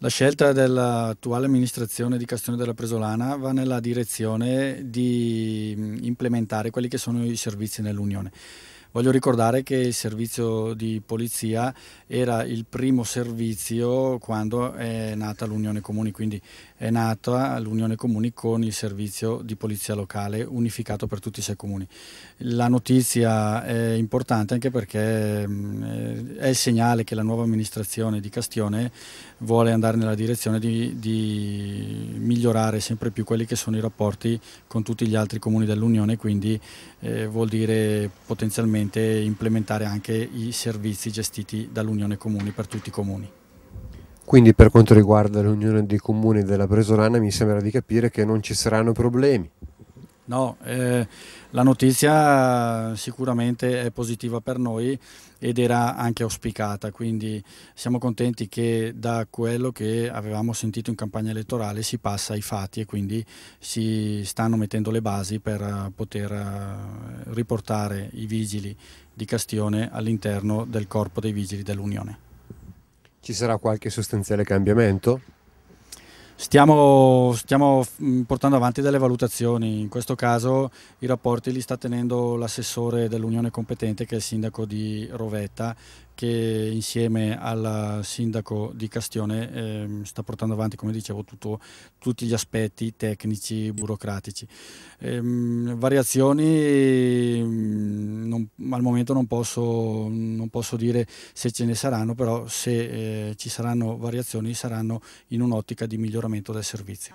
La scelta dell'attuale amministrazione di Castione della Presolana va nella direzione di mm, implementare quelli che sono i servizi nell'Unione. Voglio ricordare che il servizio di polizia era il primo servizio quando è nata l'Unione Comuni, quindi è nata l'Unione Comuni con il servizio di polizia locale unificato per tutti i sei comuni. La notizia è importante anche perché è il segnale che la nuova amministrazione di Castione vuole andare nella direzione di, di migliorare sempre più quelli che sono i rapporti con tutti gli altri comuni dell'Unione, quindi eh, vuol dire potenzialmente sicuramente implementare anche i servizi gestiti dall'Unione Comuni per tutti i comuni. Quindi per quanto riguarda l'Unione dei Comuni della Presolana mi sembra di capire che non ci saranno problemi. No, eh, la notizia sicuramente è positiva per noi ed era anche auspicata, quindi siamo contenti che da quello che avevamo sentito in campagna elettorale si passa ai fatti e quindi si stanno mettendo le basi per eh, poter eh, riportare i vigili di Castione all'interno del corpo dei vigili dell'Unione. Ci sarà qualche sostanziale cambiamento? Stiamo, stiamo, mm, portando avanti delle valutazioni, in questo caso i rapporti li sta tenendo l'assessore dell'Unione competente che è il sindaco di Rovetta che insieme al sindaco di Castione eh, sta portando avanti, come dicevo, tutto, tutti gli aspetti tecnici, burocratici. Eh, variazioni mm, Mm, al momento non posso, non posso, dire se ce ne saranno, però se eh, ci saranno variazioni saranno in un'ottica di miglioramento del servizio.